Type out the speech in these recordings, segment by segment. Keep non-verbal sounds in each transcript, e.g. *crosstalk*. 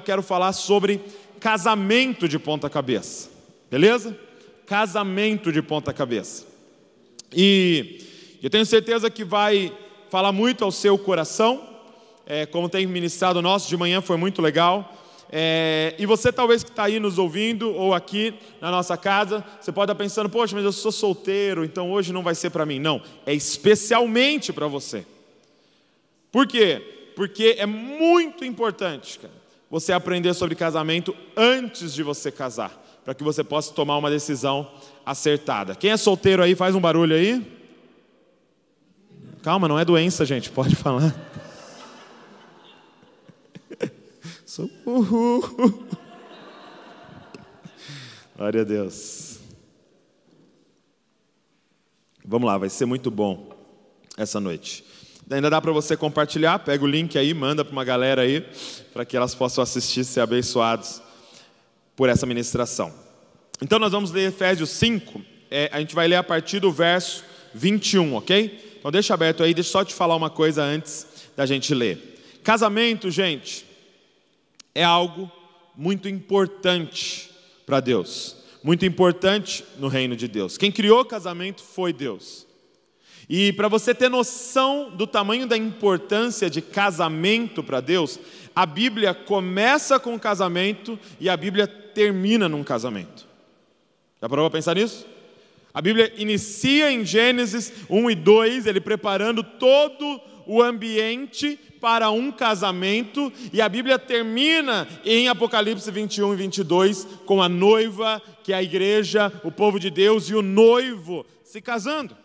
eu quero falar sobre casamento de ponta-cabeça. Beleza? Casamento de ponta-cabeça. E eu tenho certeza que vai falar muito ao seu coração. É, como tem ministrado nosso de manhã, foi muito legal. É, e você talvez que está aí nos ouvindo ou aqui na nossa casa, você pode estar tá pensando, poxa, mas eu sou solteiro, então hoje não vai ser para mim. Não, é especialmente para você. Por quê? Porque é muito importante, cara, você aprender sobre casamento antes de você casar, para que você possa tomar uma decisão acertada. Quem é solteiro aí, faz um barulho aí. Calma, não é doença, gente, *laughs* pode falar. *laughs* Glória a Deus. Vamos lá, vai ser muito bom essa noite. Ainda dá para você compartilhar, pega o link aí, manda para uma galera aí, para que elas possam assistir e ser abençoados por essa ministração. Então nós vamos ler Efésios 5, é, a gente vai ler a partir do verso 21, ok? Então deixa aberto aí, deixa só te falar uma coisa antes da gente ler. Casamento, gente, é algo muito importante para Deus, muito importante no reino de Deus. Quem criou casamento foi Deus. E para você ter noção do tamanho da importância de casamento para Deus, a Bíblia começa com casamento e a Bíblia termina num casamento. Já parou para pensar nisso? A Bíblia inicia em Gênesis 1 e 2, ele preparando todo o ambiente para um casamento, e a Bíblia termina em Apocalipse 21 e 22 com a noiva, que é a igreja, o povo de Deus e o noivo se casando.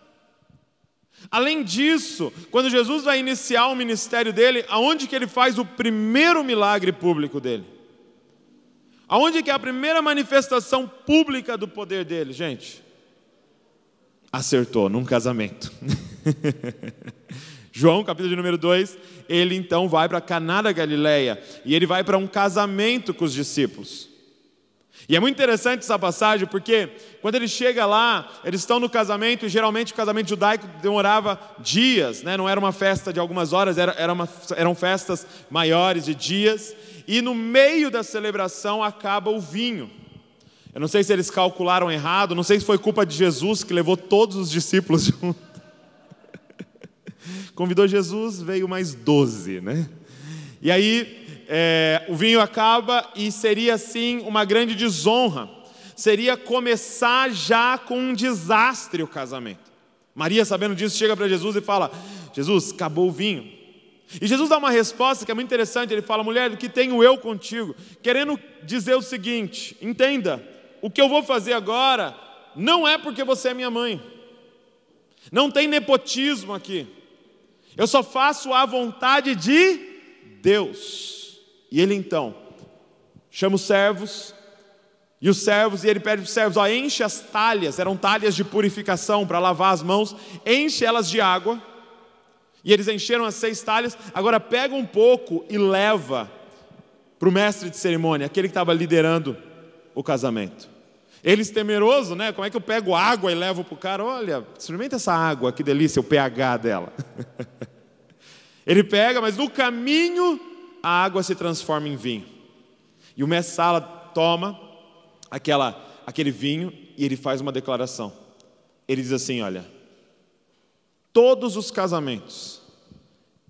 Além disso, quando Jesus vai iniciar o ministério dele, aonde que ele faz o primeiro milagre público dele? Aonde que é a primeira manifestação pública do poder dele, gente? Acertou, num casamento. *laughs* João, capítulo de número 2, ele então vai para Caná da Galileia e ele vai para um casamento com os discípulos. E é muito interessante essa passagem, porque quando ele chega lá, eles estão no casamento, e geralmente o casamento judaico demorava dias, né? não era uma festa de algumas horas, era, era uma, eram festas maiores de dias, e no meio da celebração acaba o vinho. Eu não sei se eles calcularam errado, não sei se foi culpa de Jesus que levou todos os discípulos *laughs* junto. Convidou Jesus, veio mais doze, né? E aí é, o vinho acaba e seria assim uma grande desonra, seria começar já com um desastre o casamento. Maria, sabendo disso, chega para Jesus e fala: Jesus, acabou o vinho. E Jesus dá uma resposta que é muito interessante. Ele fala: Mulher, do que tenho eu contigo? Querendo dizer o seguinte: entenda, o que eu vou fazer agora não é porque você é minha mãe, não tem nepotismo aqui, eu só faço a vontade de Deus. E ele então chama os servos, e os servos, e ele pede para os servos: ó, enche as talhas, eram talhas de purificação para lavar as mãos, enche elas de água. E eles encheram as seis talhas, agora pega um pouco e leva para o mestre de cerimônia, aquele que estava liderando o casamento. Eles é temeroso, né? Como é que eu pego água e levo para o cara? Olha, experimenta essa água, que delícia, o pH dela. *laughs* Ele pega, mas no caminho a água se transforma em vinho. E o Messala toma aquela, aquele vinho e ele faz uma declaração. Ele diz assim: Olha, todos os casamentos,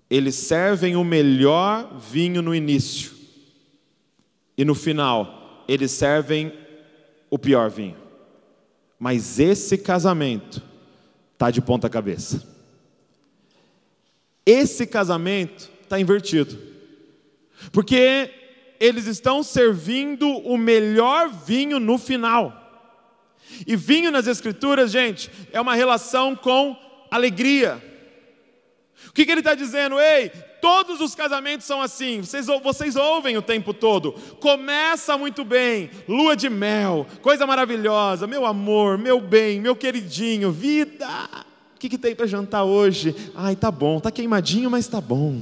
eles servem o melhor vinho no início, e no final, eles servem o pior vinho. Mas esse casamento está de ponta cabeça. Esse casamento está invertido. Porque eles estão servindo o melhor vinho no final. E vinho nas Escrituras, gente, é uma relação com alegria. O que, que ele está dizendo? Ei, todos os casamentos são assim, vocês, vocês ouvem o tempo todo. Começa muito bem, lua de mel, coisa maravilhosa, meu amor, meu bem, meu queridinho, vida. O que, que tem para jantar hoje? Ai, tá bom, tá queimadinho, mas tá bom.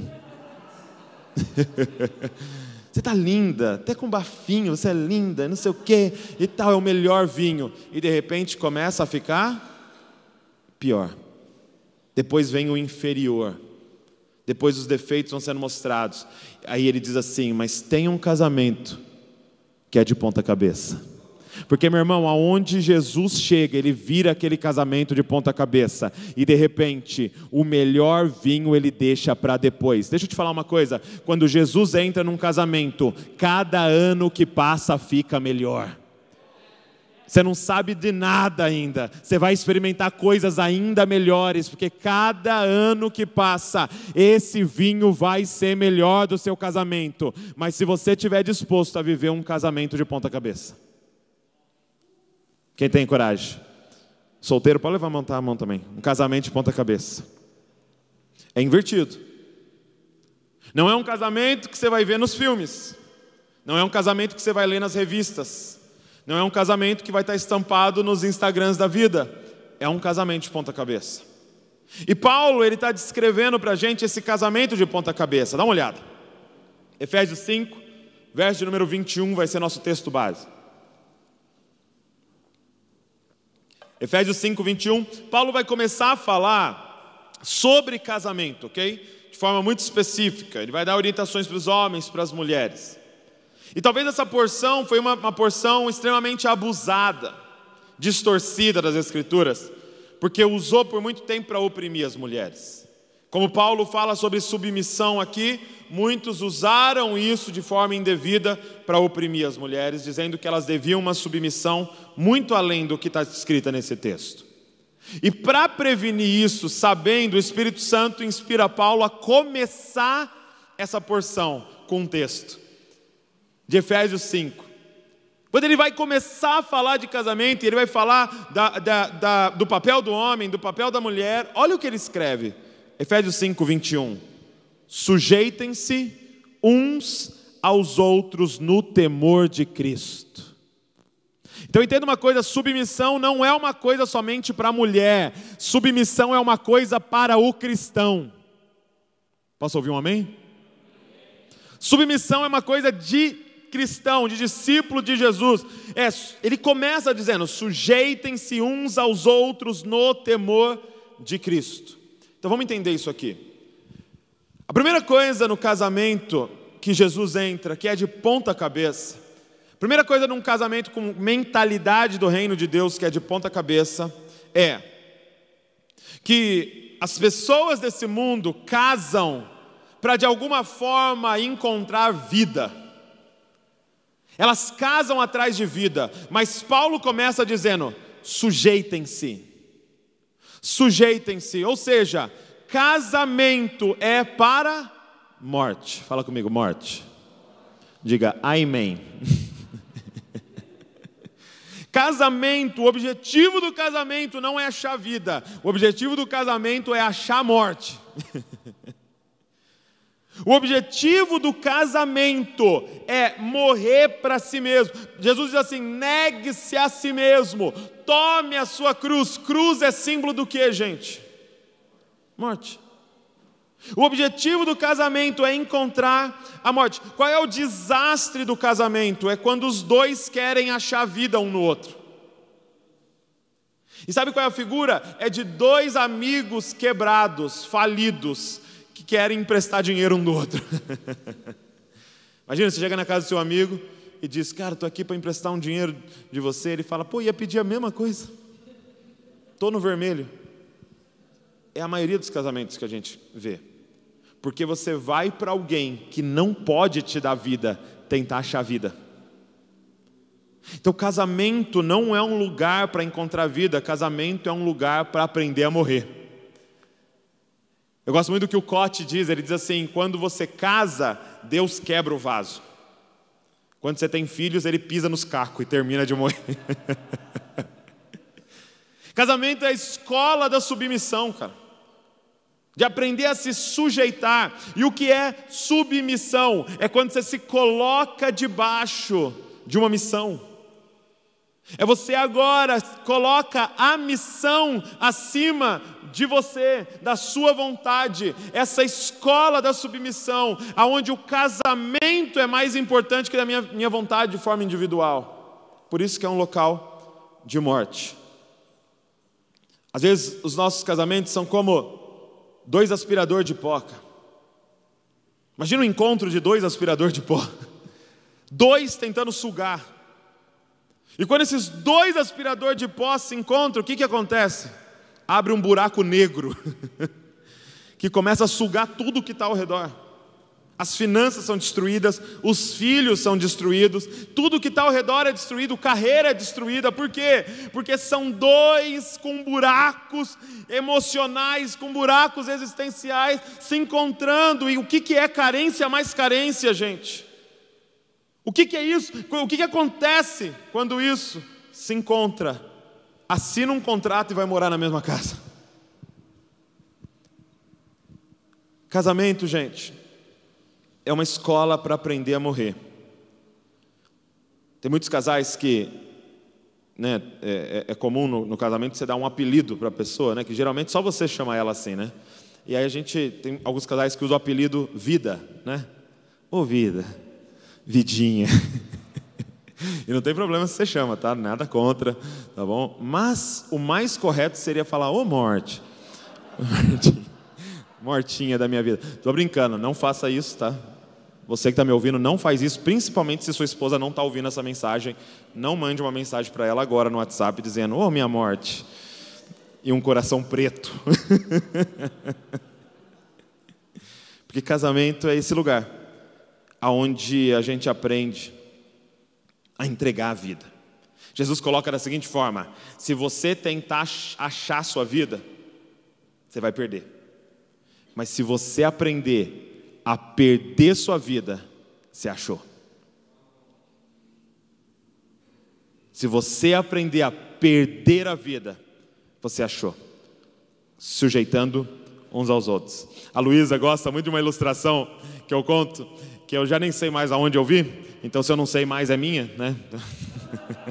*laughs* você está linda, até com bafinho, você é linda, não sei o quê, e tal, é o melhor vinho. E de repente começa a ficar pior. Depois vem o inferior. Depois os defeitos vão sendo mostrados. Aí ele diz assim: Mas tem um casamento que é de ponta-cabeça. Porque, meu irmão, aonde Jesus chega, ele vira aquele casamento de ponta cabeça. E de repente, o melhor vinho ele deixa para depois. Deixa eu te falar uma coisa: quando Jesus entra num casamento, cada ano que passa fica melhor. Você não sabe de nada ainda. Você vai experimentar coisas ainda melhores, porque cada ano que passa, esse vinho vai ser melhor do seu casamento. Mas se você estiver disposto a viver um casamento de ponta cabeça. Quem tem coragem? Solteiro, pode levantar tá? a mão também. Um casamento de ponta-cabeça. É invertido. Não é um casamento que você vai ver nos filmes. Não é um casamento que você vai ler nas revistas. Não é um casamento que vai estar estampado nos Instagrams da vida. É um casamento de ponta-cabeça. E Paulo, ele está descrevendo para a gente esse casamento de ponta-cabeça. Dá uma olhada. Efésios 5, verso de número 21, vai ser nosso texto base. Efésios 5, 21, Paulo vai começar a falar sobre casamento, ok? De forma muito específica. Ele vai dar orientações para os homens, para as mulheres. E talvez essa porção foi uma, uma porção extremamente abusada, distorcida das Escrituras, porque usou por muito tempo para oprimir as mulheres. Como Paulo fala sobre submissão aqui, muitos usaram isso de forma indevida para oprimir as mulheres, dizendo que elas deviam uma submissão muito além do que está escrito nesse texto. E para prevenir isso, sabendo, o Espírito Santo inspira Paulo a começar essa porção com um texto de Efésios 5. Quando ele vai começar a falar de casamento, ele vai falar da, da, da, do papel do homem, do papel da mulher, olha o que ele escreve, Efésios 5, 21. Sujeitem-se uns aos outros no temor de Cristo. Então entenda uma coisa: submissão não é uma coisa somente para a mulher, submissão é uma coisa para o cristão. Posso ouvir um amém? Submissão é uma coisa de cristão, de discípulo de Jesus. É, ele começa dizendo: sujeitem-se uns aos outros no temor de Cristo. Então vamos entender isso aqui. A primeira coisa no casamento que Jesus entra, que é de ponta cabeça, primeira coisa num casamento com mentalidade do reino de Deus, que é de ponta cabeça, é que as pessoas desse mundo casam para de alguma forma encontrar vida. Elas casam atrás de vida, mas Paulo começa dizendo: sujeitem-se, sujeitem-se, ou seja, casamento é para morte. Fala comigo, morte. Diga amém. *laughs* casamento, o objetivo do casamento não é achar vida, o objetivo do casamento é achar morte. *laughs* O objetivo do casamento é morrer para si mesmo. Jesus diz assim: negue-se a si mesmo, tome a sua cruz. Cruz é símbolo do que, gente? morte. O objetivo do casamento é encontrar a morte. Qual é o desastre do casamento? É quando os dois querem achar vida um no outro. E sabe qual é a figura? É de dois amigos quebrados, falidos, que querem emprestar dinheiro um do outro. *laughs* Imagina, você chega na casa do seu amigo e diz: Cara, estou aqui para emprestar um dinheiro de você. Ele fala: Pô, ia pedir a mesma coisa. Estou no vermelho é a maioria dos casamentos que a gente vê. Porque você vai para alguém que não pode te dar vida, tentar achar vida. Então, casamento não é um lugar para encontrar vida, casamento é um lugar para aprender a morrer. Eu gosto muito do que o Cote diz, ele diz assim: quando você casa, Deus quebra o vaso. Quando você tem filhos, ele pisa nos cacos e termina de morrer. *laughs* casamento é a escola da submissão, cara de aprender a se sujeitar. E o que é submissão? É quando você se coloca debaixo de uma missão. É você agora coloca a missão acima de você, da sua vontade. Essa escola da submissão, aonde o casamento é mais importante que a minha, minha vontade de forma individual. Por isso que é um local de morte. Às vezes os nossos casamentos são como dois aspirador de poca. Imagina um encontro de dois aspirador de pó. Dois tentando sugar. E quando esses dois aspirador de pó se encontram, o que, que acontece? Abre um buraco negro *laughs* que começa a sugar tudo que está ao redor. As finanças são destruídas, os filhos são destruídos, tudo que está ao redor é destruído, carreira é destruída, por quê? Porque são dois com buracos emocionais, com buracos existenciais, se encontrando, e o que, que é carência mais carência, gente? O que, que é isso? O que, que acontece quando isso se encontra? Assina um contrato e vai morar na mesma casa. Casamento, gente é uma escola para aprender a morrer. Tem muitos casais que né, é, é, é comum no, no, casamento você dar um apelido para a pessoa, né, que geralmente só você chama ela assim, né? E aí a gente tem alguns casais que usam o apelido vida, né? Ô oh, vida, vidinha. *laughs* e não tem problema se você chama, tá? Nada contra, tá bom? Mas o mais correto seria falar ô oh, morte. *laughs* Mortinha da minha vida. Tô brincando, não faça isso, tá? Você que está me ouvindo, não faz isso, principalmente se sua esposa não está ouvindo essa mensagem. Não mande uma mensagem para ela agora no WhatsApp dizendo: Ô oh, minha morte, e um coração preto. *laughs* Porque casamento é esse lugar aonde a gente aprende a entregar a vida. Jesus coloca da seguinte forma: se você tentar achar sua vida, você vai perder. Mas se você aprender a perder sua vida, se achou. Se você aprender a perder a vida, você achou, sujeitando uns aos outros. A Luísa gosta muito de uma ilustração que eu conto, que eu já nem sei mais aonde eu vi, então se eu não sei mais é minha, né?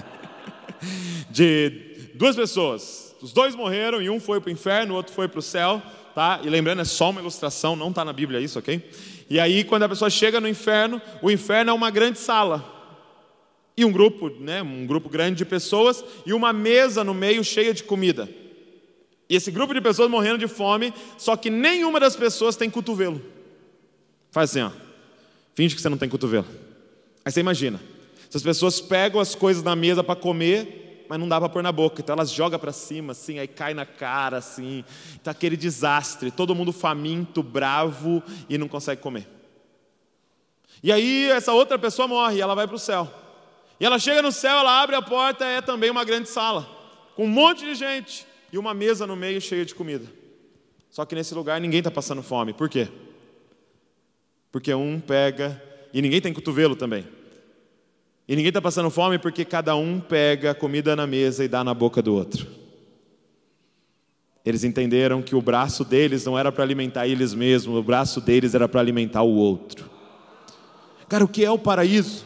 *laughs* de duas pessoas, os dois morreram e um foi para o inferno, o outro foi para o céu tá? E lembrando, é só uma ilustração, não está na Bíblia isso, ok? E aí, quando a pessoa chega no inferno, o inferno é uma grande sala. E um grupo, né, um grupo grande de pessoas e uma mesa no meio cheia de comida. E esse grupo de pessoas morrendo de fome, só que nenhuma das pessoas tem cotovelo. Faz assim, ó. Finge que você não tem cotovelo. Aí você imagina. Se as pessoas pegam as coisas na mesa para comer, mas não dá para pôr na boca. Então elas jogam para cima, assim, aí cai na cara, assim. Tá aquele desastre. Todo mundo faminto, bravo e não consegue comer. E aí essa outra pessoa morre, ela vai para o céu. E ela chega no céu, ela abre a porta, é também uma grande sala, com um monte de gente e uma mesa no meio cheia de comida. Só que nesse lugar ninguém está passando fome. Por quê? Porque um pega e ninguém tem cotovelo também. E ninguém está passando fome porque cada um pega a comida na mesa e dá na boca do outro. Eles entenderam que o braço deles não era para alimentar eles mesmos, o braço deles era para alimentar o outro. Cara, o que é o paraíso?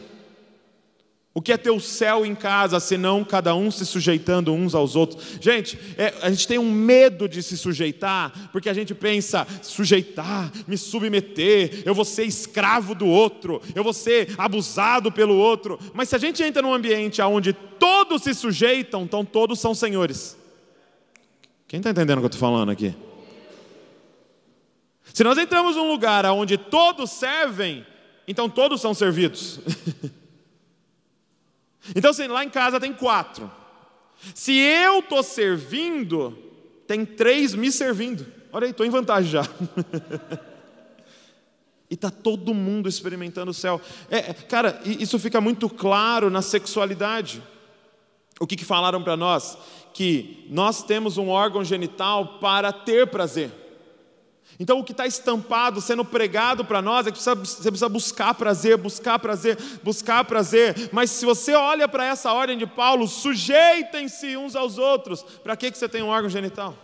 O que é ter o céu em casa, senão cada um se sujeitando uns aos outros? Gente, é, a gente tem um medo de se sujeitar, porque a gente pensa, sujeitar, me submeter, eu vou ser escravo do outro, eu vou ser abusado pelo outro. Mas se a gente entra num ambiente onde todos se sujeitam, então todos são senhores. Quem está entendendo o que eu estou falando aqui? Se nós entramos num lugar onde todos servem, então todos são servidos. *laughs* Então, assim, lá em casa tem quatro. Se eu estou servindo, tem três me servindo. Olha aí, estou em vantagem já. *laughs* e está todo mundo experimentando o céu. É, é cara, isso fica muito claro na sexualidade. O que, que falaram para nós? Que nós temos um órgão genital para ter prazer. Então, o que está estampado, sendo pregado para nós, é que você precisa buscar prazer, buscar prazer, buscar prazer. Mas se você olha para essa ordem de Paulo, sujeitem-se uns aos outros. Para que, que você tem um órgão genital?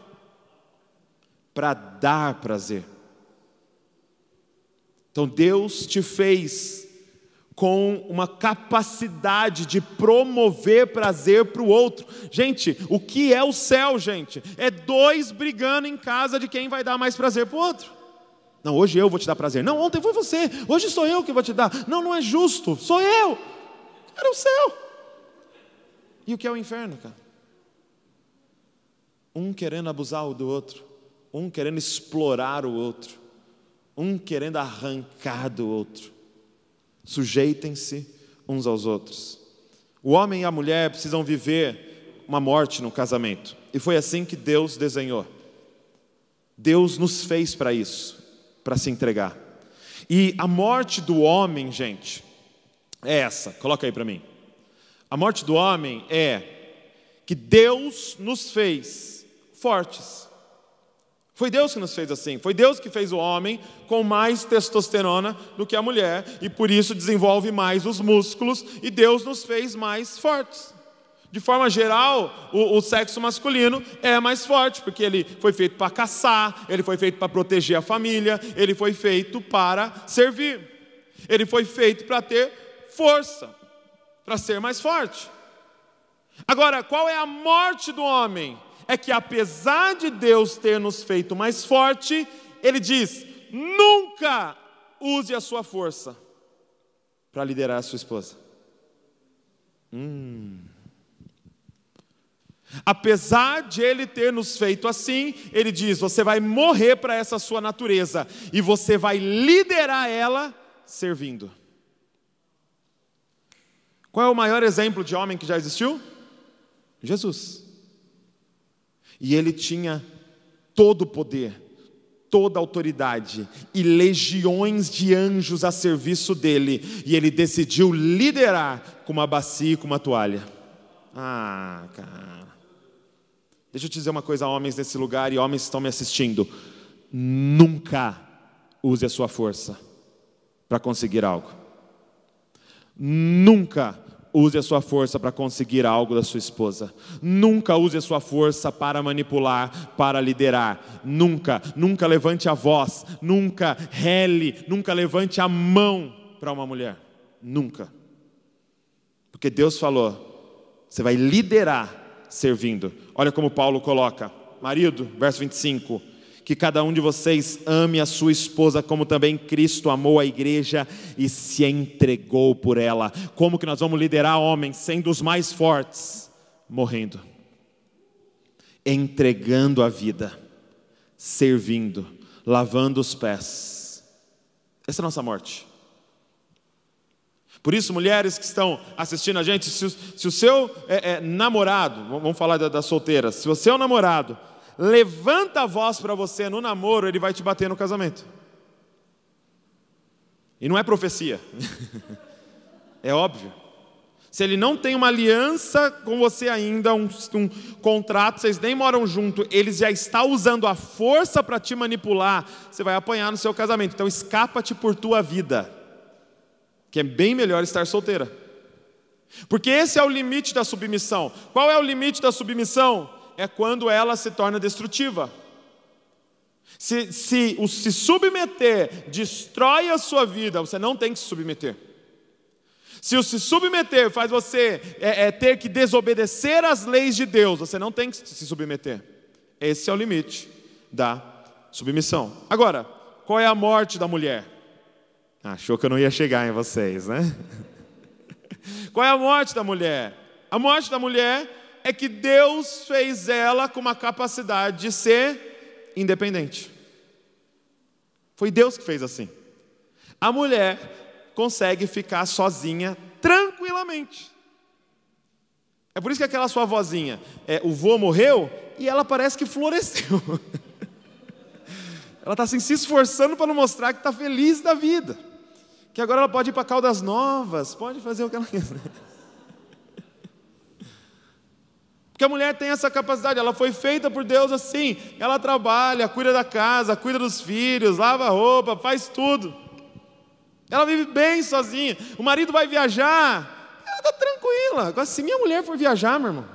Para dar prazer. Então, Deus te fez com uma capacidade de promover prazer para o outro. Gente, o que é o céu, gente? É dois brigando em casa de quem vai dar mais prazer para o outro. Não, hoje eu vou te dar prazer. Não, ontem foi você. Hoje sou eu que vou te dar. Não, não é justo. Sou eu. Era o céu. E o que é o inferno, cara? Um querendo abusar do outro, um querendo explorar o outro, um querendo arrancar do outro Sujeitem-se uns aos outros. O homem e a mulher precisam viver uma morte no casamento. E foi assim que Deus desenhou. Deus nos fez para isso, para se entregar. E a morte do homem, gente, é essa. Coloca aí para mim. A morte do homem é que Deus nos fez fortes. Foi Deus que nos fez assim. Foi Deus que fez o homem com mais testosterona do que a mulher e por isso desenvolve mais os músculos e Deus nos fez mais fortes. De forma geral, o, o sexo masculino é mais forte, porque ele foi feito para caçar, ele foi feito para proteger a família, ele foi feito para servir, ele foi feito para ter força, para ser mais forte. Agora, qual é a morte do homem? é que apesar de Deus ter nos feito mais forte, ele diz: nunca use a sua força para liderar a sua esposa. Hum. Apesar de ele ter nos feito assim, ele diz: você vai morrer para essa sua natureza e você vai liderar ela servindo. Qual é o maior exemplo de homem que já existiu? Jesus. E ele tinha todo o poder, toda a autoridade e legiões de anjos a serviço dele. E ele decidiu liderar com uma bacia e com uma toalha. Ah, cara. Deixa eu te dizer uma coisa, homens desse lugar e homens que estão me assistindo. Nunca use a sua força para conseguir algo. Nunca use a sua força para conseguir algo da sua esposa. Nunca use a sua força para manipular, para liderar. Nunca, nunca levante a voz, nunca rele, nunca levante a mão para uma mulher. Nunca. Porque Deus falou: você vai liderar servindo. Olha como Paulo coloca. Marido, verso 25 que cada um de vocês ame a sua esposa como também Cristo amou a igreja e se entregou por ela. Como que nós vamos liderar homens sendo os mais fortes, morrendo, entregando a vida, servindo, lavando os pés. Essa é a nossa morte. Por isso, mulheres que estão assistindo a gente, se, o, se o seu é, é, namorado, vamos falar das da solteiras, se o seu namorado levanta a voz para você no namoro, ele vai te bater no casamento. E não é profecia. *laughs* é óbvio. Se ele não tem uma aliança com você ainda, um, um, contrato, vocês nem moram junto, ele já está usando a força para te manipular, você vai apanhar no seu casamento. Então escapa-te por tua vida, que é bem melhor estar solteira. Porque esse é o limite da submissão. Qual é o limite da submissão? é quando ela se torna destrutiva. Se, se o se submeter destrói a sua vida, você não tem que se submeter. Se o se submeter faz você é, é, ter que desobedecer às leis de Deus, você não tem que se submeter. Esse é o limite da submissão. Agora, qual é a morte da mulher? Achou que eu não ia chegar em vocês, né? *laughs* Qual é a morte da mulher? A morte da mulher é que Deus fez ela com uma capacidade de ser independente. Foi Deus que fez assim. A mulher consegue ficar sozinha tranquilamente. É por isso que aquela sua vozinha, é, o vô morreu e ela parece que floresceu. *laughs* ela está assim, se esforçando para não mostrar que está feliz da vida. Que agora ela pode ir para Caldas Novas, pode fazer o que ela quiser. Porque a mulher tem essa capacidade, ela foi feita por Deus assim. Ela trabalha, cuida da casa, cuida dos filhos, lava roupa, faz tudo. Ela vive bem sozinha. O marido vai viajar, ela está tranquila. Agora, se minha mulher for viajar, meu irmão,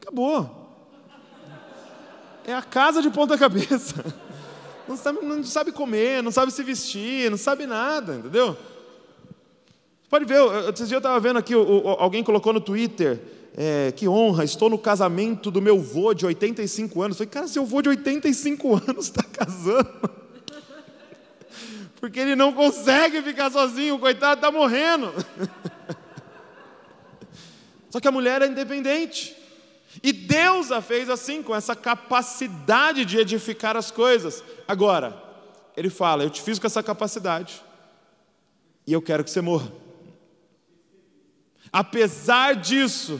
acabou. É a casa de ponta-cabeça. *laughs* Não sabe, não sabe comer, não sabe se vestir, não sabe nada, entendeu? Pode ver, esses dias eu estava vendo aqui, alguém colocou no Twitter é, que honra, estou no casamento do meu vô de 85 anos. Eu falei, cara, seu vô de 85 anos está casando. Porque ele não consegue ficar sozinho, coitado, está morrendo. *laughs* Só que a mulher é independente. E Deus a fez assim, com essa capacidade de edificar as coisas. Agora, ele fala: Eu te fiz com essa capacidade, e eu quero que você morra. Apesar disso,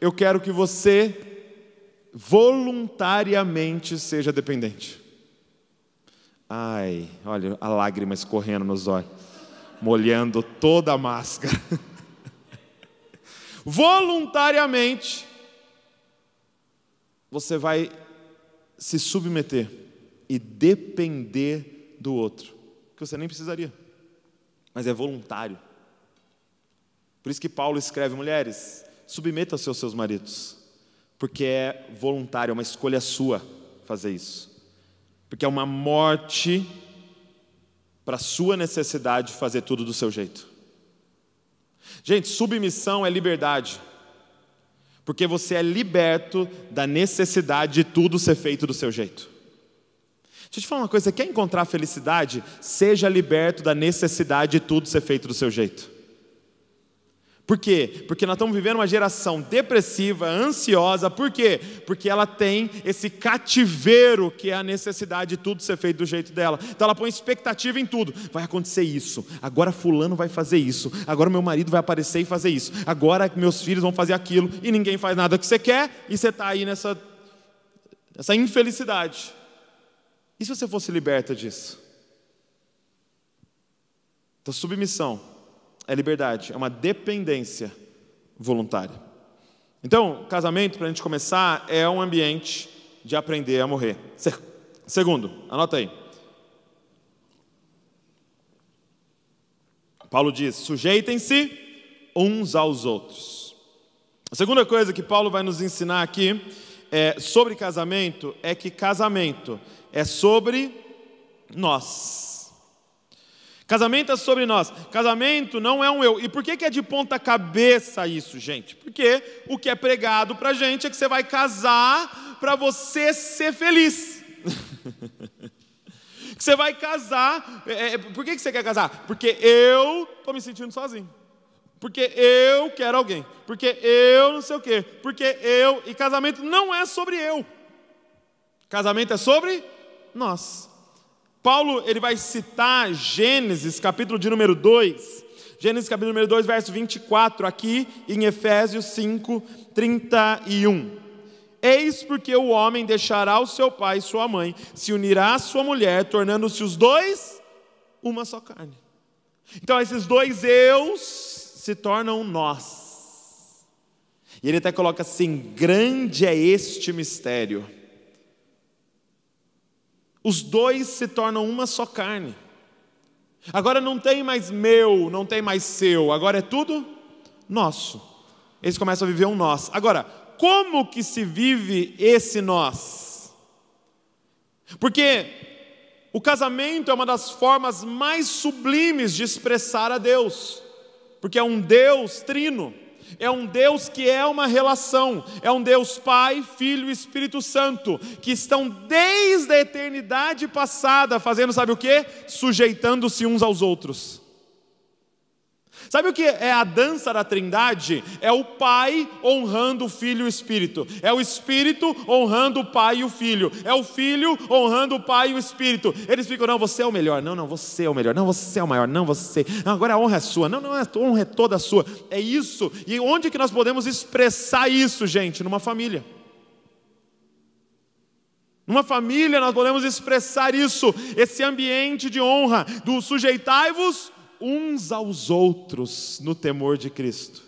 eu quero que você voluntariamente seja dependente. Ai, olha a lágrima escorrendo nos olhos, molhando toda a máscara. *laughs* Voluntariamente, você vai se submeter e depender do outro, que você nem precisaria, mas é voluntário. Por isso que Paulo escreve, mulheres, submeta-se aos seus maridos, porque é voluntário, é uma escolha sua fazer isso, porque é uma morte para a sua necessidade de fazer tudo do seu jeito. Gente, submissão é liberdade, porque você é liberto da necessidade de tudo ser feito do seu jeito. Deixa eu te falar uma coisa: quer encontrar felicidade? Seja liberto da necessidade de tudo ser feito do seu jeito. Por quê? Porque nós estamos vivendo uma geração depressiva, ansiosa. Por quê? Porque ela tem esse cativeiro que é a necessidade de tudo ser feito do jeito dela. Então ela põe expectativa em tudo. Vai acontecer isso. Agora fulano vai fazer isso. Agora meu marido vai aparecer e fazer isso. Agora meus filhos vão fazer aquilo e ninguém faz nada que você quer e você está aí nessa essa infelicidade. E se você fosse liberta disso? Da então, submissão é liberdade, é uma dependência voluntária. Então, casamento, para a gente começar, é um ambiente de aprender a morrer. Segundo, anota aí. Paulo diz: sujeitem-se uns aos outros. A segunda coisa que Paulo vai nos ensinar aqui é, sobre casamento é que casamento é sobre nós. Casamento é sobre nós. Casamento não é um eu. E por que, que é de ponta cabeça isso, gente? Porque o que é pregado para gente é que você vai casar para você ser feliz. *laughs* que você vai casar. É, é, por que, que você quer casar? Porque eu tô me sentindo sozinho. Porque eu quero alguém. Porque eu não sei o quê. Porque eu. E casamento não é sobre eu. Casamento é sobre nós. Paulo ele vai citar Gênesis, capítulo de número 2. Gênesis, capítulo número 2, verso 24, aqui em Efésios 5, 31. Eis porque o homem deixará o seu pai e sua mãe, se unirá à sua mulher, tornando-se os dois uma só carne. Então, esses dois eus se tornam nós. E ele até coloca assim: grande é este mistério. Os dois se tornam uma só carne. Agora não tem mais meu, não tem mais seu, agora é tudo nosso. Eles começam a viver um nós. Agora, como que se vive esse nós? Porque o casamento é uma das formas mais sublimes de expressar a Deus, porque é um Deus trino. É um Deus que é uma relação, é um Deus Pai, Filho e Espírito Santo, que estão desde a eternidade passada fazendo, sabe o que? Sujeitando-se uns aos outros. Sabe o que é a dança da Trindade? É o Pai honrando o Filho e o Espírito. É o Espírito honrando o Pai e o Filho. É o Filho honrando o Pai e o Espírito. Eles ficam, não, você é o melhor. Não, não, você é o melhor. Não, você é o maior. Não, você. Não, agora a honra é sua. Não, não, a honra é toda sua. É isso. E onde que nós podemos expressar isso, gente? Numa família. Numa família nós podemos expressar isso, esse ambiente de honra, do sujeitai-vos uns aos outros no temor de Cristo.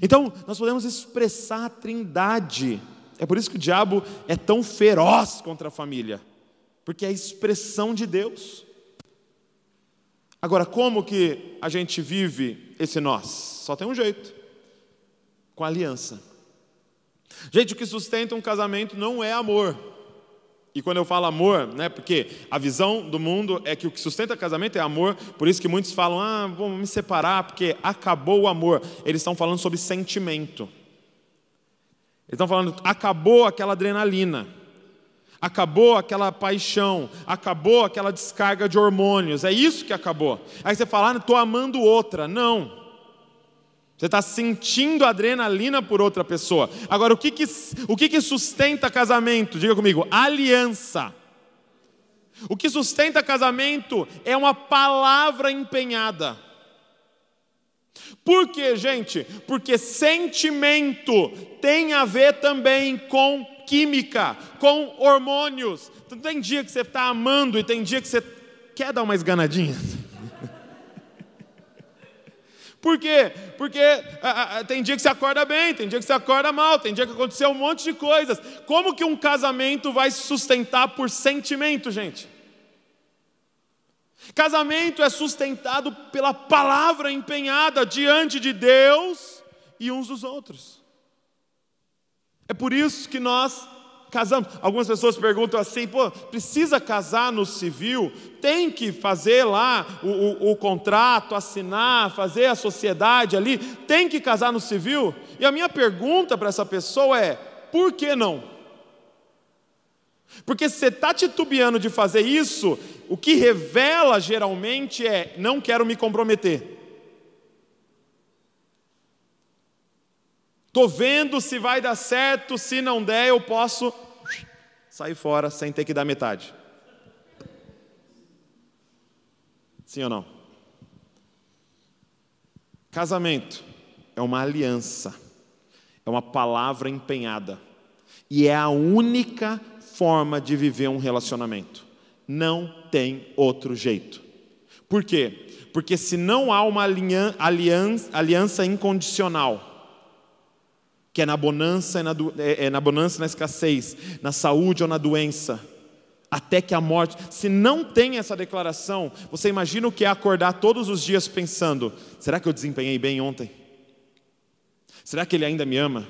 Então, nós podemos expressar a trindade. É por isso que o diabo é tão feroz contra a família, porque é a expressão de Deus. Agora, como que a gente vive esse nós? Só tem um jeito: com aliança. Gente, o que sustenta um casamento não é amor. E quando eu falo amor, né, porque a visão do mundo é que o que sustenta casamento é amor, por isso que muitos falam, ah, vamos me separar porque acabou o amor. Eles estão falando sobre sentimento. Eles estão falando, acabou aquela adrenalina, acabou aquela paixão, acabou aquela descarga de hormônios, é isso que acabou. Aí você fala, ah, estou amando outra. Não. Você está sentindo adrenalina por outra pessoa. Agora, o que, que, o que, que sustenta casamento? Diga comigo: aliança. O que sustenta casamento é uma palavra empenhada. Por quê, gente? Porque sentimento tem a ver também com química, com hormônios. Então, tem dia que você está amando e tem dia que você quer dar uma esganadinha. Por quê? Porque tem dia que você acorda bem, tem dia que você acorda mal, tem dia que aconteceu um monte de coisas. Como que um casamento vai se sustentar por sentimento, gente? Casamento é sustentado pela palavra empenhada diante de Deus e uns dos outros. É por isso que nós casamos. Algumas pessoas perguntam assim: pô, precisa casar no civil? Tem que fazer lá o, o, o, contrato, assinar, fazer a sociedade ali? Tem que casar no civil? E a minha pergunta para essa pessoa é: por que não? Porque se você está titubeando de fazer isso, o que revela geralmente é: não quero me comprometer. Estou vendo se vai dar certo, se não der, eu posso sair fora sem ter que dar metade. Sim ou não? Casamento é uma aliança, é uma palavra empenhada, e é a única forma de viver um relacionamento. Não tem outro jeito. Por quê? Porque se não há uma aliança, aliança incondicional, que é na bonança e na, é, é na bonança na escassez, na saúde ou na doença, até que a morte. Se não tem essa declaração, você imagina o que é acordar todos os dias pensando: será que eu desempenhei bem ontem? Será que ele ainda me ama?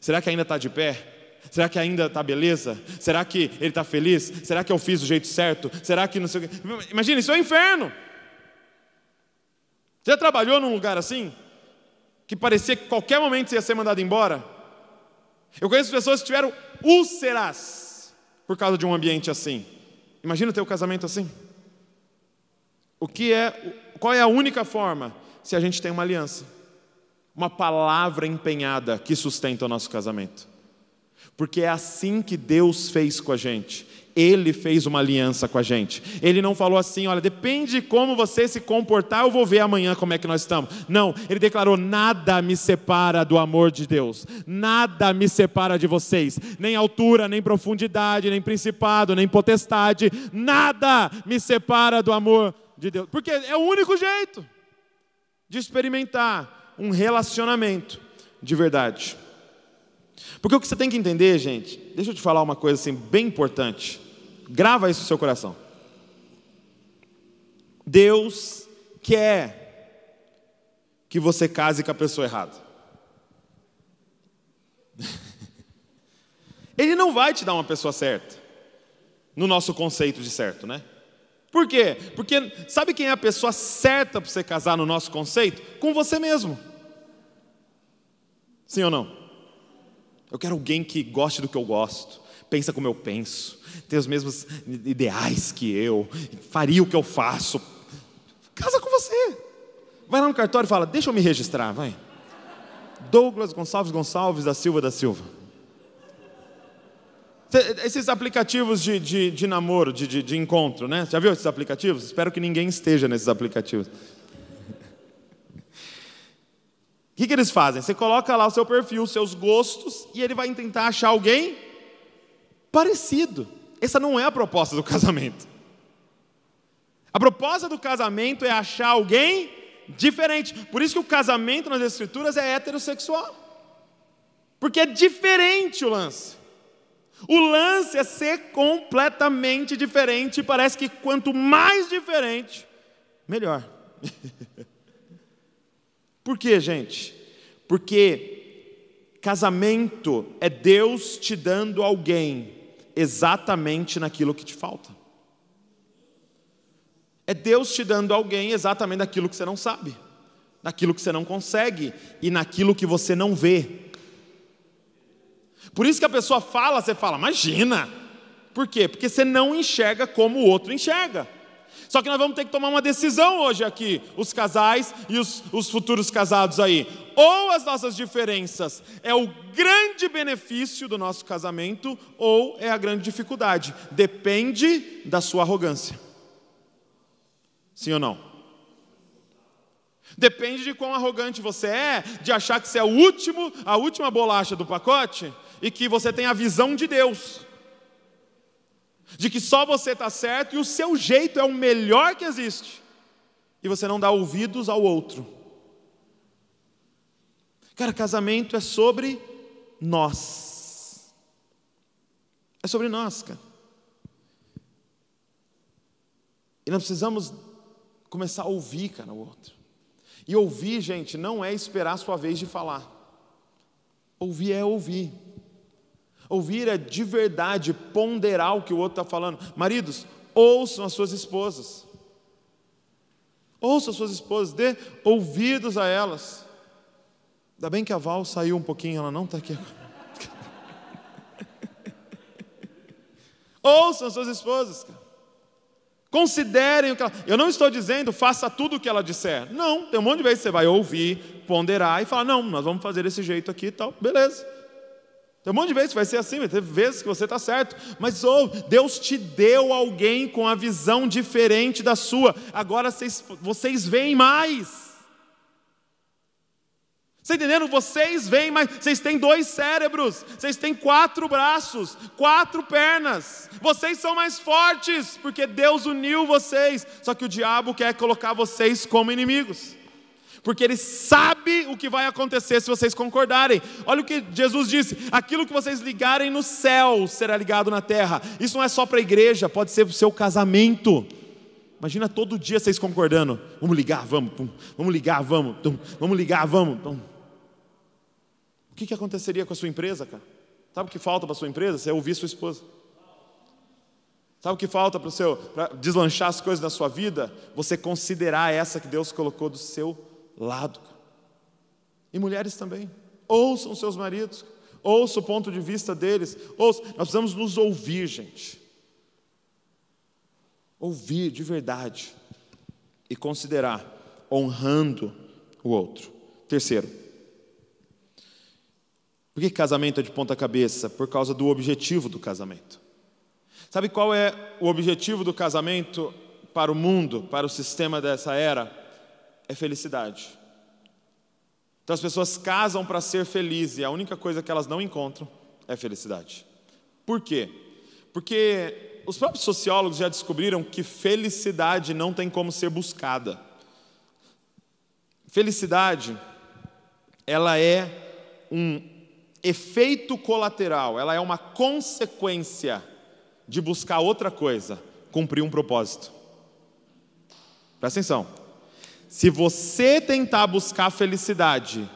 Será que ainda está de pé? Será que ainda está beleza? Será que ele está feliz? Será que eu fiz do jeito certo? Será que não sei o Imagina, isso é um inferno. Já trabalhou num lugar assim? que parecia que qualquer momento você ia ser mandado embora. Eu conheço pessoas que tiveram úlceras por causa de um ambiente assim. Imagina ter um casamento assim. O que é, qual é a única forma? Se a gente tem uma aliança, uma palavra empenhada que sustenta o nosso casamento. Porque é assim que Deus fez com a gente. Ele fez uma aliança com a gente. Ele não falou assim, olha, depende de como você se comportar, eu vou ver amanhã como é que nós estamos. Não, ele declarou: nada me separa do amor de Deus, nada me separa de vocês, nem altura, nem profundidade, nem principado, nem potestade, nada me separa do amor de Deus, porque é o único jeito de experimentar um relacionamento de verdade. Porque o que você tem que entender, gente, deixa eu te falar uma coisa assim bem importante. Grava isso no seu coração. Deus quer que você case com a pessoa errada. *laughs* Ele não vai te dar uma pessoa certa, no nosso conceito de certo, né? Por quê? Porque sabe quem é a pessoa certa para você casar no nosso conceito? Com você mesmo. Sim ou não? Eu quero alguém que goste do que eu gosto pensa como eu penso, tem os mesmos ideais que eu, faria o que eu faço. Casa com você. Vai lá no cartório e fala: Deixa eu me registrar, vai. Douglas Gonçalves Gonçalves da Silva da Silva. Esses aplicativos de, de, de namoro, de, de, de encontro, né? Já viu esses aplicativos? Espero que ninguém esteja nesses aplicativos. O que, que, eles fazem? Você coloca lá o seu perfil, os seus gostos, e ele vai tentar achar alguém parecido. Essa não é a proposta do casamento. A proposta do casamento é achar alguém diferente. Por isso que o casamento nas escrituras é heterossexual. Porque é diferente o lance. O lance é ser completamente diferente. Parece que quanto mais diferente, melhor. *laughs* Por quê, gente? Porque casamento é Deus te dando alguém exatamente naquilo que te falta. É Deus te dando alguém exatamente daquilo que você não sabe, naquilo que você não consegue e naquilo que você não vê. Por isso que a pessoa fala, você fala, imagina. Por quê? Porque você não enxerga como o outro enxerga. Só que nós vamos ter que tomar uma decisão hoje aqui, os casais e os, os, futuros casados aí. Ou as nossas diferenças é o grande benefício do nosso casamento, ou é a grande dificuldade. Depende da sua arrogância. Sim ou não? Depende de quão arrogante você é, de achar que você é o último, a última bolacha do pacote e que você tem a visão de Deus de que só você está certo e o seu jeito é o melhor que existe, e você não dá ouvidos ao outro. Cara, casamento é sobre nós. É sobre nós, cara. E nós precisamos começar a ouvir, cara, o outro. E ouvir, gente, não é esperar a sua vez de falar. Ouvir é ouvir. Ouvir é de verdade ponderar o que o outro está falando. Maridos, ouçam as suas esposas. Ouçam as suas esposas, dê ouvidos a elas. Ainda bem que a Val saiu um pouquinho, ela não está aqui agora. *laughs* Ouçam as suas esposas, cara. Considerem o que ela. Eu não estou dizendo faça tudo o que ela disser. Não, tem um monte de vezes que você vai ouvir, ponderar e falar: não, nós vamos fazer desse jeito aqui e tal, beleza. Tem um monte de vezes que vai ser assim, vai ter vezes que você está certo, mas ou oh, Deus te deu alguém com a visão diferente da sua, agora vocês, vocês veem mais. Você tá entendendo? Vocês veem mais, vocês têm dois cérebros, vocês têm quatro braços, quatro pernas, vocês são mais fortes, porque Deus uniu vocês, só que o diabo quer colocar vocês como inimigos porque ele sabe o que vai acontecer se vocês concordarem. Olha o que Jesus disse: aquilo que vocês ligarem no céu será ligado na terra. Isso não é só para a igreja, pode ser para o seu casamento. Imagina todo dia vocês concordando: vamos ligar, vamos, pum. vamos ligar, vamos, pum. vamos ligar, vamos. Pum. O que, que aconteceria com a sua empresa, cara? Sabe o que falta para a sua empresa? Você ouvir sua esposa. Sabe o que falta para o seu, para deslanchar as coisas da sua vida? Você considerar essa que Deus colocou do seu lado. E mulheres também. Ouçam seus maridos, ouça o ponto de vista deles. Ouça. Nós precisamos nos ouvir, gente. Ouvir de verdade e considerar, honrando o outro. Terceiro, por que casamento é de ponta cabeça? Por causa do objetivo do casamento. Sabe qual é o objetivo do casamento para o mundo, para o sistema dessa era? é felicidade. Então as pessoas casam para ser felizes e a única coisa que elas não encontram é felicidade. Por quê? Porque os próprios sociólogos já descobriram que felicidade não tem como ser buscada. Felicidade, ela é um efeito colateral, ela é uma consequência de buscar outra coisa, cumprir um propósito. Presta atenção. Se você tentar buscar felicidade,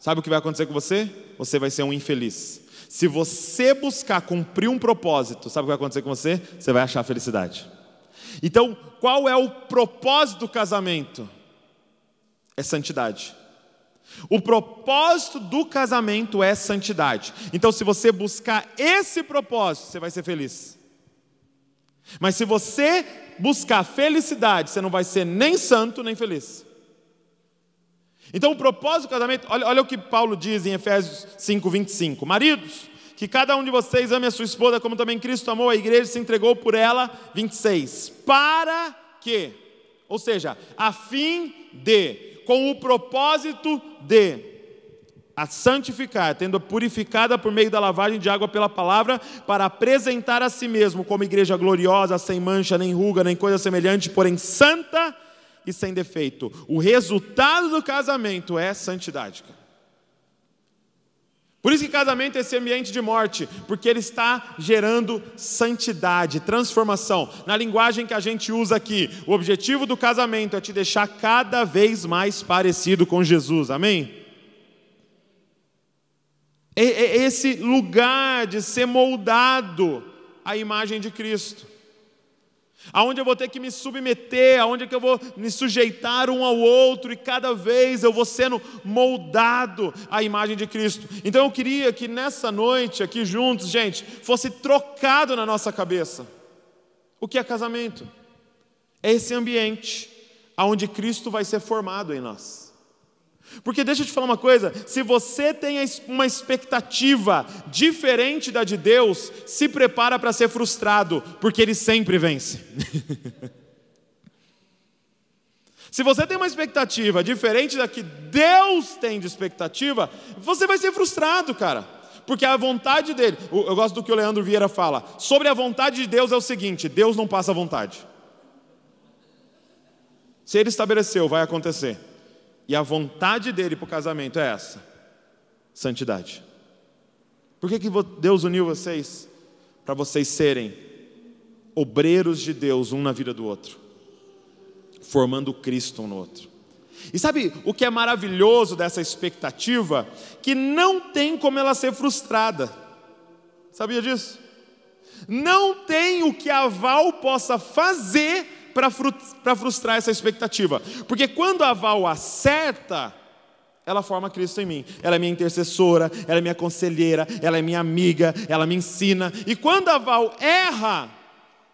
sabe o que vai acontecer com você? Você vai ser um infeliz. Se você buscar cumprir um propósito, sabe o que vai acontecer com você? Você vai achar felicidade. Então, qual é o propósito do casamento? É santidade. O propósito do casamento é santidade. Então, se você buscar esse propósito, você vai ser feliz. Mas se você buscar felicidade, você não vai ser nem santo nem feliz. Então, o propósito do casamento, olha, olha o que Paulo diz em Efésios 5, 25: Maridos, que cada um de vocês ame a sua esposa, como também Cristo amou a igreja e se entregou por ela. 26. Para que? Ou seja, a fim de, com o propósito de a santificar, tendo purificada por meio da lavagem de água pela palavra, para apresentar a si mesmo como igreja gloriosa, sem mancha, nem ruga, nem coisa semelhante, porém santa e sem defeito. O resultado do casamento é santidade. Por isso que casamento é esse ambiente de morte, porque ele está gerando santidade, transformação. Na linguagem que a gente usa aqui, o objetivo do casamento é te deixar cada vez mais parecido com Jesus. Amém? É, é esse lugar de ser moldado à imagem de Cristo. Aonde eu vou ter que me submeter, aonde é que eu vou me sujeitar um ao outro e cada vez eu vou sendo moldado à imagem de Cristo. Então eu queria que nessa noite aqui juntos, gente, fosse trocado na nossa cabeça. O que é casamento? É esse ambiente aonde Cristo vai ser formado em nós. Porque deixa eu te falar uma coisa: se você tem uma expectativa diferente da de Deus, se prepara para ser frustrado, porque Ele sempre vence. *laughs* se você tem uma expectativa diferente da que Deus tem de expectativa, você vai ser frustrado, cara. Porque a vontade dele, eu gosto do que o Leandro Vieira fala, sobre a vontade de Deus é o seguinte: Deus não passa vontade. Se ele estabeleceu, vai acontecer. E a vontade dele para o casamento é essa: santidade. Por que, que Deus uniu vocês? Para vocês serem obreiros de Deus, um na vida do outro, formando Cristo um no outro. E sabe o que é maravilhoso dessa expectativa? Que não tem como ela ser frustrada. Sabia disso? Não tem o que a Val possa fazer para frustrar essa expectativa. Porque quando a Val acerta, ela forma Cristo em mim. Ela é minha intercessora, ela é minha conselheira, ela é minha amiga, ela me ensina. E quando a Val erra,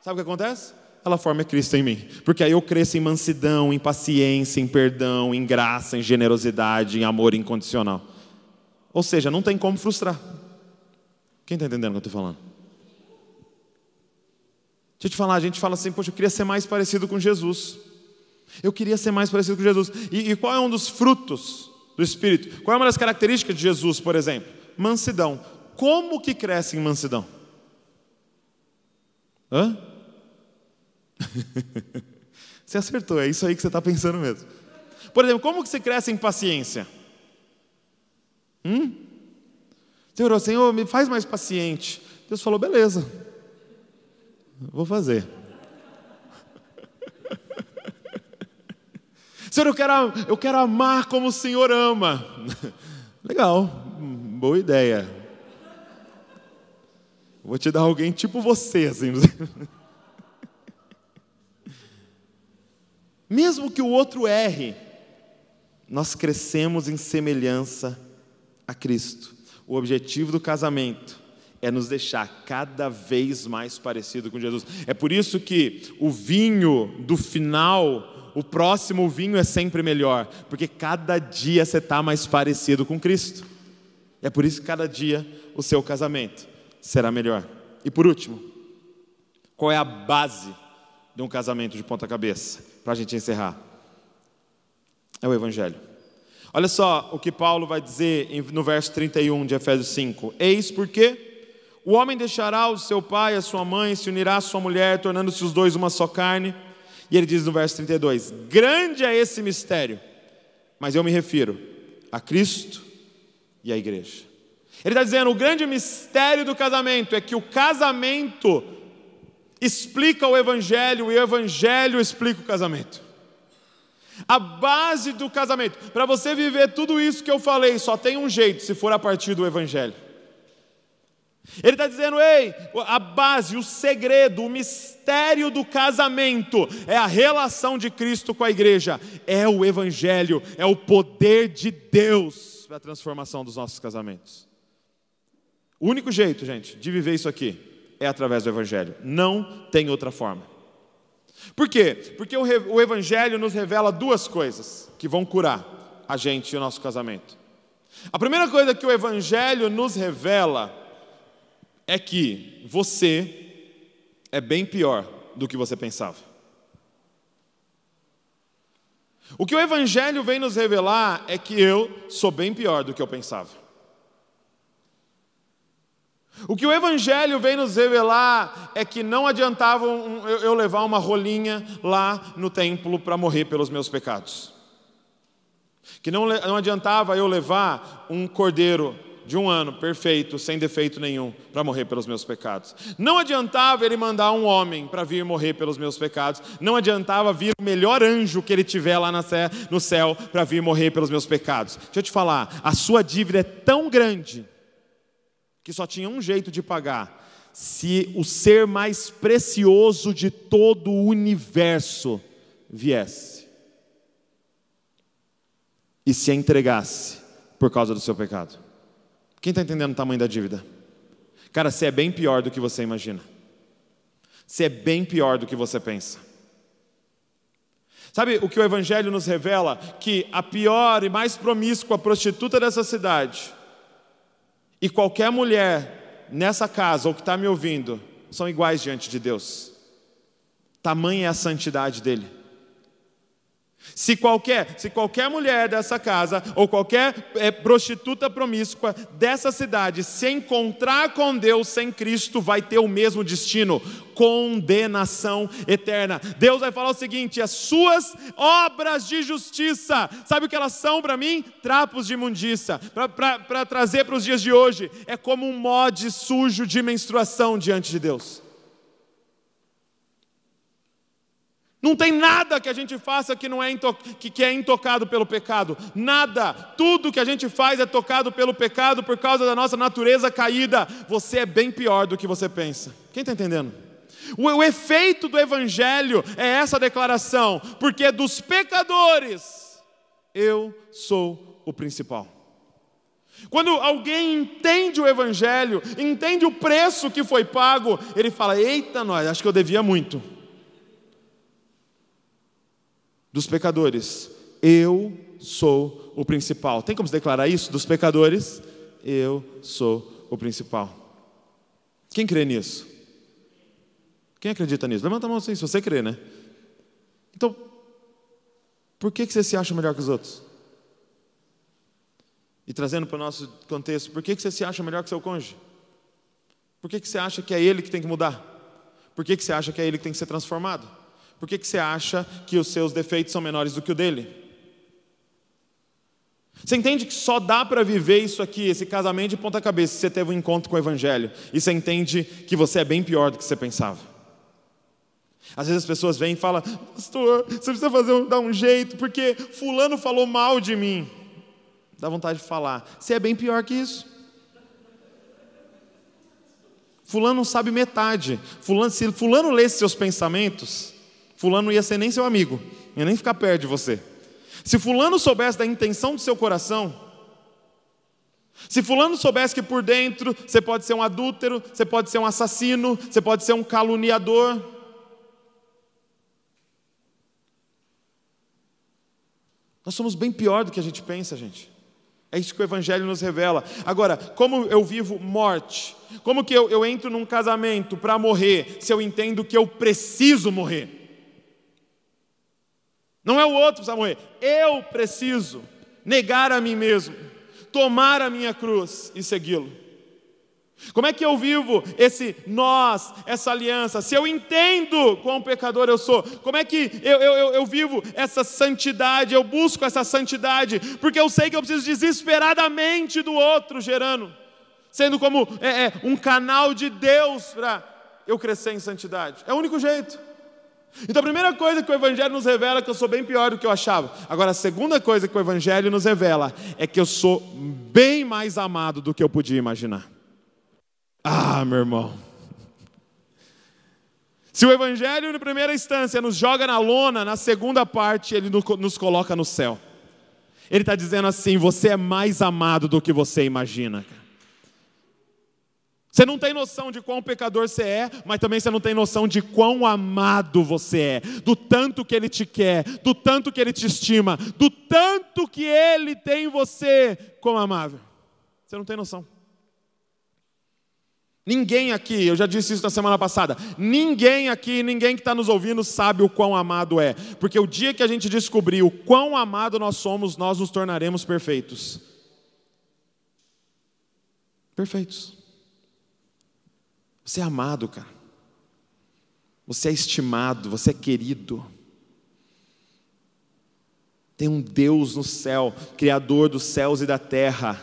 sabe o que acontece? Ela forma Cristo em mim. Porque aí eu cresço em mansidão, em paciência, em perdão, em graça, em generosidade, em amor incondicional. Ou seja, não tem como frustrar. Quem está entendendo o que eu estou falando? Deixa eu te falar, a gente fala assim, poxa, eu queria ser mais parecido com Jesus. Eu queria ser mais parecido com Jesus. E, e qual é um dos frutos do Espírito? Qual é uma das características de Jesus, por exemplo? Mansidão. Como que cresce em mansidão? Hã? *laughs* você acertou, é isso aí que você está pensando mesmo. Por exemplo, como que você cresce em paciência? Hum? Você orou, Senhor, me faz mais paciente. Deus falou, beleza. Vou fazer. *laughs* Senhor, eu quero, eu quero amar como o Senhor ama. *laughs* Legal, boa ideia. Vou te dar alguém tipo você, assim. *laughs* Mesmo que o outro erre, nós crescemos em semelhança a Cristo. O objetivo do casamento é nos deixar cada vez mais parecido com Jesus. É por isso que o vinho do final, o próximo vinho é sempre melhor, porque cada dia você está mais parecido com Cristo. É por isso que cada dia o seu casamento será melhor. E por último, qual é a base de um casamento de ponta-cabeça? Para a gente encerrar. É o Evangelho. Olha só o que Paulo vai dizer no verso 31 de Efésios 5. Eis porque o homem deixará o seu pai, a sua mãe, se unirá à sua mulher, tornando-se os dois uma só carne. E ele diz no verso 32: Grande é esse mistério, mas eu me refiro a Cristo e à igreja. Ele está dizendo: o grande mistério do casamento é que o casamento explica o evangelho e o evangelho explica o casamento. A base do casamento, para você viver tudo isso que eu falei, só tem um jeito, se for a partir do evangelho. Ele está dizendo, ei, a base, o segredo, o mistério do casamento é a relação de Cristo com a igreja, é o Evangelho, é o poder de Deus para a transformação dos nossos casamentos. O único jeito, gente, de viver isso aqui é através do Evangelho, não tem outra forma. Por quê? Porque o, o Evangelho nos revela duas coisas que vão curar a gente e o nosso casamento. A primeira coisa que o Evangelho nos revela é que você é bem pior do que você pensava. O que o Evangelho vem nos revelar é que eu sou bem pior do que eu pensava. O que o Evangelho vem nos revelar é que não adiantava eu levar uma rolinha lá no templo para morrer pelos meus pecados. Que não, não adiantava eu levar um cordeiro de um ano, perfeito, sem defeito nenhum, para morrer pelos meus pecados. Não adiantava ele mandar um homem para vir morrer pelos meus pecados. Não adiantava vir o melhor anjo que ele tiver lá no céu para vir morrer pelos meus pecados. Deixa eu te falar, a sua dívida é tão grande que só tinha um jeito de pagar. Se o ser mais precioso de todo o universo viesse e se entregasse por causa do seu pecado. Quem está entendendo o tamanho da dívida? Cara, você é bem pior do que você imagina. Você é bem pior do que você pensa. Sabe o que o Evangelho nos revela? Que a pior e mais promíscua prostituta dessa cidade, e qualquer mulher nessa casa ou que está me ouvindo, são iguais diante de Deus. Tamanha é a santidade dele. Se qualquer, se qualquer mulher dessa casa ou qualquer é, prostituta promíscua dessa cidade se encontrar com Deus sem Cristo, vai ter o mesmo destino, condenação eterna. Deus vai falar o seguinte: as suas obras de justiça, sabe o que elas são para mim? Trapos de imundícia. Para trazer para os dias de hoje, é como um mod sujo de menstruação diante de Deus. Não tem nada que a gente faça que não é que, que é intocado pelo pecado. Nada. Tudo que a gente faz é tocado pelo pecado por causa da nossa natureza caída. Você é bem pior do que você pensa. Quem está entendendo? O, o efeito do evangelho é essa declaração, porque dos pecadores eu sou o principal. Quando alguém entende o evangelho, entende o preço que foi pago, ele fala: "Eita, nós, acho que eu devia muito" dos pecadores, eu sou o principal. Tem como se declarar isso? Dos pecadores, eu sou o principal. Quem crê nisso? Quem acredita nisso? Levanta a mão assim, se você crê, né? Então, por que, que você se acha melhor que os outros? E trazendo para o nosso contexto, por que, que você se acha melhor que seu cônjuge? Por que, que você acha que é ele que tem que mudar? Por que, que você acha que é ele que tem que ser transformado? Por que, que você acha que os seus defeitos são menores do que o dele? Você entende que só dá para viver isso aqui, esse casamento de ponta-cabeça, se você teve um encontro com o Evangelho. E você entende que você é bem pior do que você pensava. Às vezes as pessoas vêm e falam: Pastor, você precisa fazer, um, dar um jeito, porque Fulano falou mal de mim. Dá vontade de falar: Você é bem pior que isso. Fulano não sabe metade. Fulano, se Fulano lê seus pensamentos, Fulano não ia ser nem seu amigo, ia nem ficar perto de você. Se Fulano soubesse da intenção do seu coração, se fulano soubesse que por dentro você pode ser um adúltero, você pode ser um assassino, você pode ser um caluniador. Nós somos bem pior do que a gente pensa, gente. É isso que o Evangelho nos revela. Agora, como eu vivo morte? Como que eu, eu entro num casamento para morrer se eu entendo que eu preciso morrer? Não é o outro precisa morrer. Eu preciso negar a mim mesmo, tomar a minha cruz e segui-lo. Como é que eu vivo esse nós, essa aliança? Se eu entendo quão pecador eu sou, como é que eu, eu, eu vivo essa santidade, eu busco essa santidade, porque eu sei que eu preciso desesperadamente do outro gerando, sendo como é, é, um canal de Deus para eu crescer em santidade. É o único jeito. Então a primeira coisa que o Evangelho nos revela é que eu sou bem pior do que eu achava. Agora, a segunda coisa que o Evangelho nos revela é que eu sou bem mais amado do que eu podia imaginar. Ah, meu irmão. Se o Evangelho, na primeira instância, nos joga na lona, na segunda parte, ele nos coloca no céu. Ele está dizendo assim: você é mais amado do que você imagina. Você não tem noção de quão pecador você é, mas também você não tem noção de quão amado você é, do tanto que Ele te quer, do tanto que Ele te estima, do tanto que Ele tem você como amável. Você não tem noção. Ninguém aqui, eu já disse isso na semana passada, ninguém aqui, ninguém que está nos ouvindo sabe o quão amado é, porque o dia que a gente descobrir o quão amado nós somos, nós nos tornaremos perfeitos. Perfeitos. Você é amado, cara. Você é estimado, você é querido. Tem um Deus no céu, Criador dos céus e da terra,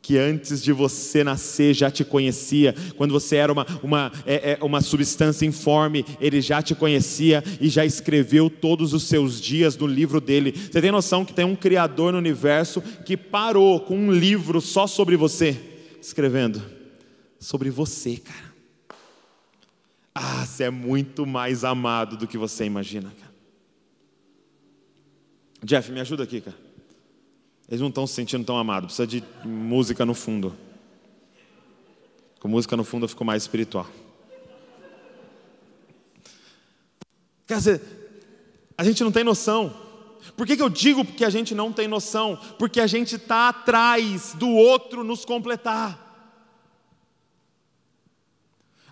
que antes de você nascer já te conhecia. Quando você era uma, uma, é, é, uma substância informe, ele já te conhecia e já escreveu todos os seus dias no livro dele. Você tem noção que tem um Criador no universo que parou com um livro só sobre você, escrevendo sobre você, cara. Ah, você é muito mais amado do que você imagina, cara. Jeff, me ajuda aqui, cara. Eles não estão se sentindo tão amados, precisa de música no fundo. Com música no fundo eu fico mais espiritual. Quer dizer, a gente não tem noção. Por que, que eu digo que a gente não tem noção? Porque a gente está atrás do outro nos completar.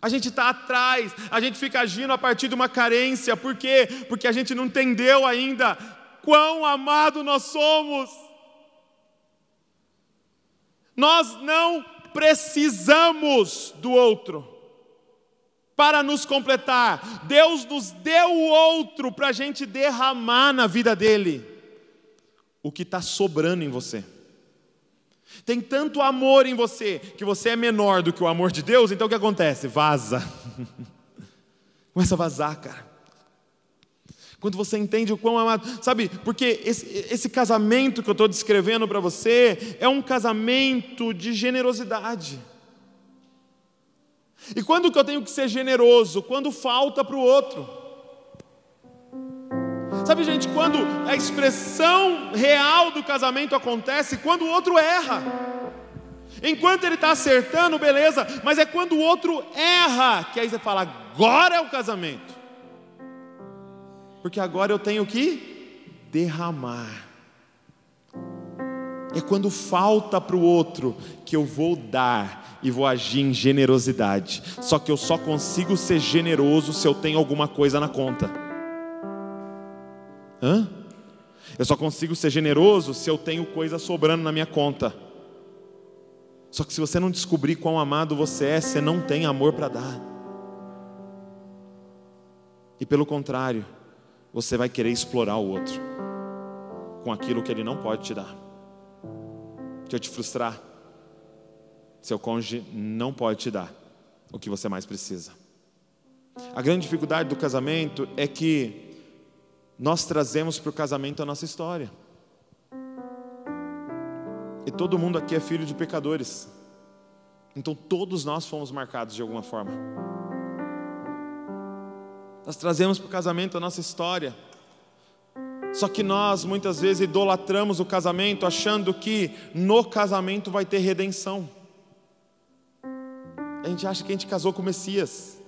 A gente está atrás, a gente fica agindo a partir de uma carência, por quê? Porque a gente não entendeu ainda quão amado nós somos. Nós não precisamos do outro para nos completar. Deus nos deu o outro para a gente derramar na vida dele o que está sobrando em você. Tem tanto amor em você que você é menor do que o amor de Deus, então o que acontece? Vaza. *laughs* Começa a vazar, cara. Quando você entende o quão amado, sabe? Porque esse, esse casamento que eu estou descrevendo para você é um casamento de generosidade. E quando que eu tenho que ser generoso? Quando falta para o outro. Sabe, gente, quando a expressão real do casamento acontece quando o outro erra. Enquanto ele está acertando, beleza, mas é quando o outro erra que aí você fala: agora é o casamento. Porque agora eu tenho que derramar. É quando falta para o outro que eu vou dar e vou agir em generosidade. Só que eu só consigo ser generoso se eu tenho alguma coisa na conta. Hã? Eu só consigo ser generoso se eu tenho coisa sobrando na minha conta. Só que se você não descobrir quão amado você é, você não tem amor para dar. E pelo contrário, você vai querer explorar o outro com aquilo que ele não pode te dar. Deixa eu te frustrar. Seu cônjuge não pode te dar o que você mais precisa. A grande dificuldade do casamento é que nós trazemos para o casamento a nossa história. E todo mundo aqui é filho de pecadores. Então todos nós fomos marcados de alguma forma. Nós trazemos para o casamento a nossa história. Só que nós muitas vezes idolatramos o casamento achando que no casamento vai ter redenção. A gente acha que a gente casou com o Messias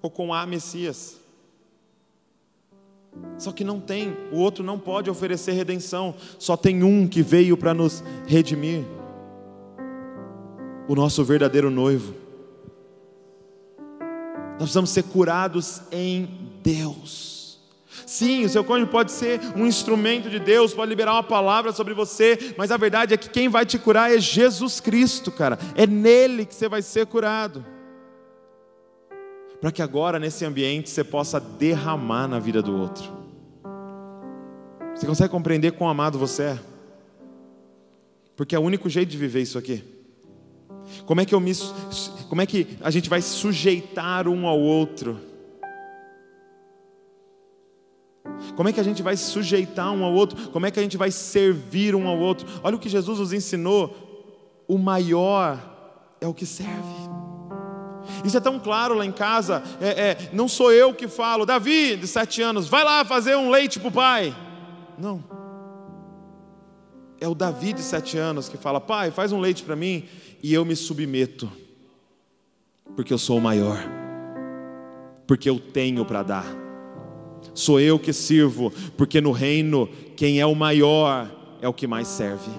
ou com a Messias. Só que não tem, o outro não pode oferecer redenção, só tem um que veio para nos redimir o nosso verdadeiro noivo. Nós precisamos ser curados em Deus. Sim, o seu cônjuge pode ser um instrumento de Deus, pode liberar uma palavra sobre você, mas a verdade é que quem vai te curar é Jesus Cristo, cara. É nele que você vai ser curado para que agora nesse ambiente você possa derramar na vida do outro. Você consegue compreender quão amado você é? Porque é o único jeito de viver isso aqui. Como é que eu me como é que a gente vai sujeitar um ao outro? Como é que a gente vai sujeitar um ao outro? Como é que a gente vai servir um ao outro? Olha o que Jesus nos ensinou: o maior é o que serve. Isso é tão claro lá em casa. É, é, não sou eu que falo, Davi, de sete anos, vai lá fazer um leite para o pai. Não. É o Davi de sete anos que fala, pai, faz um leite para mim. E eu me submeto, porque eu sou o maior, porque eu tenho para dar. Sou eu que sirvo, porque no reino quem é o maior é o que mais serve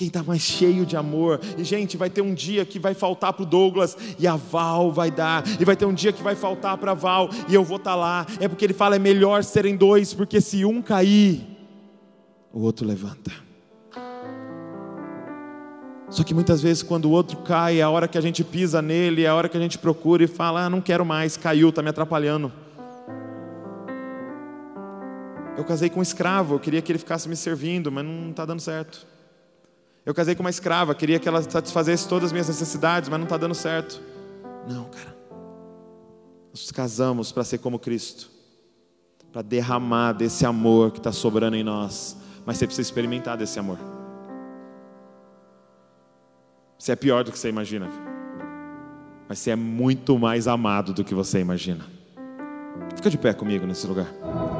quem está mais cheio de amor. E, gente, vai ter um dia que vai faltar para o Douglas e a Val vai dar. E vai ter um dia que vai faltar para a Val e eu vou estar tá lá. É porque ele fala: é melhor serem dois, porque se um cair, o outro levanta. Só que muitas vezes, quando o outro cai, é a hora que a gente pisa nele, é a hora que a gente procura e fala: ah, não quero mais, caiu, está me atrapalhando. Eu casei com um escravo, eu queria que ele ficasse me servindo, mas não está dando certo. Eu casei com uma escrava, queria que ela satisfazesse todas as minhas necessidades, mas não está dando certo. Não, cara. Nós casamos para ser como Cristo, para derramar desse amor que está sobrando em nós, mas você precisa experimentar desse amor. Você é pior do que você imagina, mas você é muito mais amado do que você imagina. Fica de pé comigo nesse lugar.